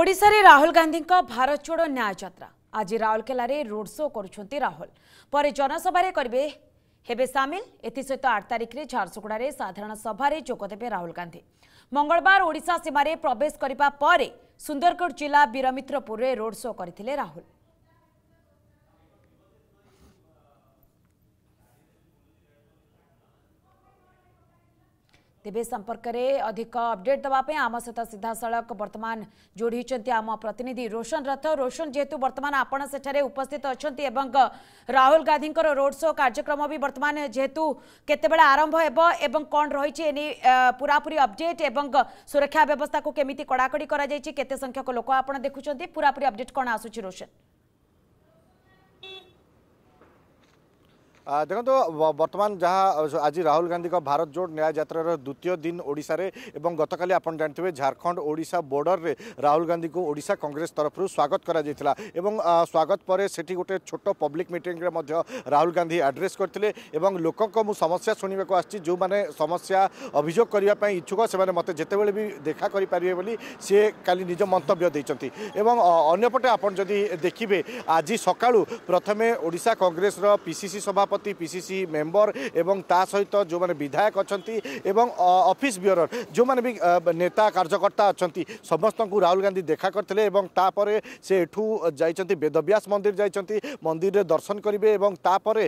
ଓଡ଼ିଶାରେ ରାହୁଲ ଗାନ୍ଧୀଙ୍କ ଭାରତ ଛୋଡ଼ ନ୍ୟାୟ ଯାତ୍ରା ଆଜି ରାଉରକେଲାରେ ରୋଡ୍ ଶୋ କରୁଛନ୍ତି ରାହୁଲ ପରେ ଜନସଭାରେ କରିବେ ହେବେ ସାମିଲ ଏଥିସହିତ ଆଠ ତାରିଖରେ ଝାରସୁଗୁଡ଼ାରେ ସାଧାରଣ ସଭାରେ ଯୋଗଦେବେ ରାହୁଲ ଗାନ୍ଧୀ ମଙ୍ଗଳବାର ଓଡ଼ିଶା ସୀମାରେ ପ୍ରବେଶ କରିବା ପରେ ସୁନ୍ଦରଗଡ଼ ଜିଲ୍ଲା ବୀରମିତ୍ରପୁରରେ ରୋଡ୍ ଶୋ କରିଥିଲେ ରାହୁଲ तेज संपर्क में अधिक अपडेट देवाई आम सहित सीधा सड़क वर्तमान जोड़ी आम प्रतिनिधि रोशन रथ रोशन जेहेतु बर्तमान आपण से उपस्थित अच्छा एवं राहुल गांधी रोड शो कार्यक्रम भी बर्तमान जेहेतु केत आरंभ हो कौन रही पूरा पूरी अपडेट और सुरक्षा व्यवस्था को कमी कड़ाकड़ी करते संख्यक लोक आप पूरा पूरी अपडेट कौन आसूँ रोशन ଦେଖନ୍ତୁ ବର୍ତ୍ତମାନ ଯାହା ଆଜି ରାହୁଲ ଗାନ୍ଧୀଙ୍କ ଭାରତ ଜୋଡ଼ ନ୍ୟାୟ ଯାତ୍ରାର ଦ୍ୱିତୀୟ ଦିନ ଓଡ଼ିଶାରେ ଏବଂ ଗତକାଲି ଆପଣ ଜାଣିଥିବେ ଝାଡ଼ଖଣ୍ଡ ଓଡ଼ିଶା ବୋର୍ଡ଼ରରେ ରାହୁଲ ଗାନ୍ଧୀଙ୍କୁ ଓଡ଼ିଶା କଂଗ୍ରେସ ତରଫରୁ ସ୍ୱାଗତ କରାଯାଇଥିଲା ଏବଂ ସ୍ୱାଗତ ପରେ ସେଠି ଗୋଟେ ଛୋଟ ପବ୍ଲିକ୍ ମିଟିଂରେ ମଧ୍ୟ ରାହୁଲ ଗାନ୍ଧୀ ଆଡ୍ରେସ୍ କରିଥିଲେ ଏବଂ ଲୋକଙ୍କ ମୁଁ ସମସ୍ୟା ଶୁଣିବାକୁ ଆସିଛି ଯେଉଁମାନେ ସମସ୍ୟା ଅଭିଯୋଗ କରିବା ପାଇଁ ଇଚ୍ଛୁକ ସେମାନେ ମୋତେ ଯେତେବେଳେ ବି ଦେଖା କରିପାରିବେ ବୋଲି ସିଏ କାଲି ନିଜ ମନ୍ତବ୍ୟ ଦେଇଛନ୍ତି ଏବଂ ଅନ୍ୟପଟେ ଆପଣ ଯଦି ଦେଖିବେ ଆଜି ସକାଳୁ ପ୍ରଥମେ ଓଡ଼ିଶା କଂଗ୍ରେସର ପିସିସି ସଭା সভাপতি পিসিসি মেম্বর এবং তা সহিত যে বিধায়ক অনেক এবং অফিস ব্যুরর যে নেতা কার্যকর্তা অনেক সমস্ত রাহুল গান্ধী দেখা করলে এবং তাপরে সে এঠু যাই বেদব্যাস মন্দির যাই মন্দিরের দর্শন করবে এবং তাপরে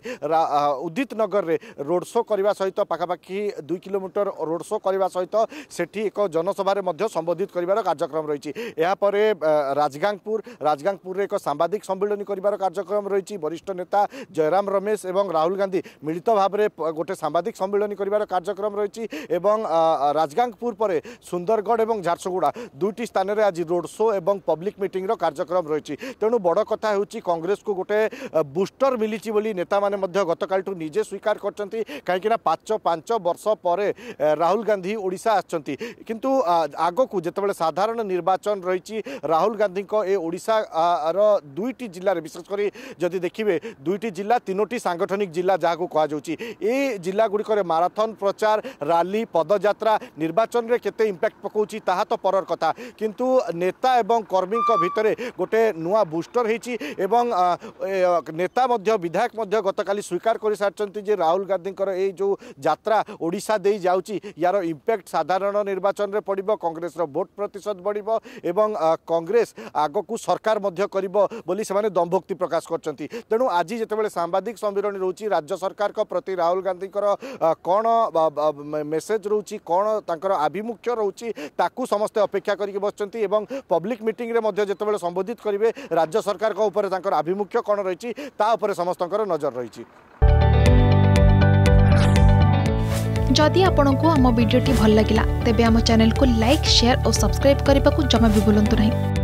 উদিত নগরের রোড শো করা সহ পাখাপাখি দুই কিলোমিটর রোড শো করা সহ সেটি এক জনসভার সম্বোধিত করার কার্যক্রম রয়েছে এরপরে রাজগাঙ্গপুর রাজগাঙ্গপুরের এক সাংবাদিক সম্মিলনী করার কার্যক্রম রয়েছে বরিষ্ঠ নেতা জয়রাম রমেশ এবং রাহুল গান্ধী মিলিত ভাবে গোটে সাংবাদিক সম্মিলনী করার কার্যক্রম রয়েছে এবং রাজগাঙ্গপুর পরে সুন্দরগড় এবং ঝারসুগুড়া দুইটি স্থানের আজ রোড শো এবং পব্লিক মিটিংর কার্যক্রম রয়েছে তেমন বড় কথা হচ্ছে কংগ্রেস কু গোটে বুষ্টর মিলিছি বলে নেতা মানে গতকাল নিজে স্বীকার করছেন কিনা পাঁচ পাঁচ বর্ষ পরে রাহুল গান্ধী ওড়শা আসছেন কিন্তু আগকু যেতবে সাধারণ নির্বাচন রয়েছে রাহুল গান্ধী এ ওড়শার দুইটি জেলার বিশেষ করে যদি দেখবে দুইটি জেলা তিনোটি সাংগঠনিক ঐতিহাসিক ଜିଲ୍ଲା ଯାହାକୁ କୁହାଯାଉଛି ଏ ଜିଲ୍ଲାଗୁଡ଼ିକରେ ମାରାଥନ୍ ପ୍ରଚାର ରାଲି ପଦଯାତ୍ରା ନିର୍ବାଚନରେ କେତେ ଇମ୍ପାକ୍ଟ ପକାଉଛି ତାହା ତ ପରର କଥା କିନ୍ତୁ ନେତା ଏବଂ କର୍ମୀଙ୍କ ଭିତରେ ଗୋଟେ ନୂଆ ବୁଷ୍ଟର ହେଇଛି ଏବଂ ନେତା ମଧ୍ୟ ବିଧାୟକ ମଧ୍ୟ ଗତକାଲି ସ୍ୱୀକାର କରିସାରିଛନ୍ତି ଯେ ରାହୁଲ ଗାନ୍ଧୀଙ୍କର ଏଇ ଯେଉଁ ଯାତ୍ରା ଓଡ଼ିଶା ଦେଇ ଯାଉଛି ୟାର ଇମ୍ପାକ୍ଟ ସାଧାରଣ ନିର୍ବାଚନରେ ପଡ଼ିବ କଂଗ୍ରେସର ଭୋଟ ପ୍ରତିଶତ ବଢ଼ିବ ଏବଂ କଂଗ୍ରେସ ଆଗକୁ ସରକାର ମଧ୍ୟ କରିବ ବୋଲି ସେମାନେ ଦମ୍ଭୋକ୍ତି ପ୍ରକାଶ କରିଛନ୍ତି ତେଣୁ ଆଜି ଯେତେବେଳେ ସାମ୍ବାଦିକ ସମ୍ମିଳନୀ ରହୁଛି ରହୁଛି ରାଜ୍ୟ ସରକାରଙ୍କ ପ୍ରତି ରାହୁଲ ଗାନ୍ଧୀଙ୍କର କ'ଣ ମେସେଜ୍ ରହୁଛି କ'ଣ ତାଙ୍କର ଆଭିମୁଖ୍ୟ ରହୁଛି ତାକୁ ସମସ୍ତେ ଅପେକ୍ଷା କରିକି ବସିଛନ୍ତି ଏବଂ ପବ୍ଲିକ୍ ମିଟିଂରେ ମଧ୍ୟ ଯେତେବେଳେ ସମ୍ବୋଧିତ କରିବେ ରାଜ୍ୟ ସରକାରଙ୍କ ଉପରେ ତାଙ୍କର ଆଭିମୁଖ୍ୟ କ'ଣ ରହିଛି ତା ଉପରେ ସମସ୍ତଙ୍କର ନଜର ରହିଛି ଯଦି ଆପଣଙ୍କୁ ଆମ ଭିଡ଼ିଓଟି ଭଲ ଲାଗିଲା ତେବେ ଆମ ଚ୍ୟାନେଲକୁ ଲାଇକ୍ ସେୟାର ଓ ସବସ୍କ୍ରାଇବ୍ କରିବାକୁ ଜମା ବି ଭୁଲନ୍ତୁ ନାହିଁ